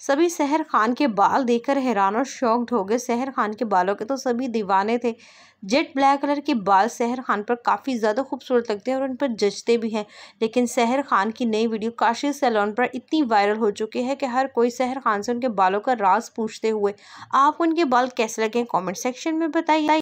सभी सहर खान के बाल देखकर हैरान और शौकड हो गए सहर खान के बालों के तो सभी दीवाने थे जेट ब्लैक कलर के बाल सहर खान पर काफ़ी ज़्यादा खूबसूरत लगते हैं और उन पर जचते भी हैं लेकिन सहर खान की नई वीडियो काशी सैलॉन पर इतनी वायरल हो चुकी है कि हर कोई सहर खान से उनके बालों का राज पूछते हुए आप उनके बाल कैसे लगे कॉमेंट सेक्शन में बताइए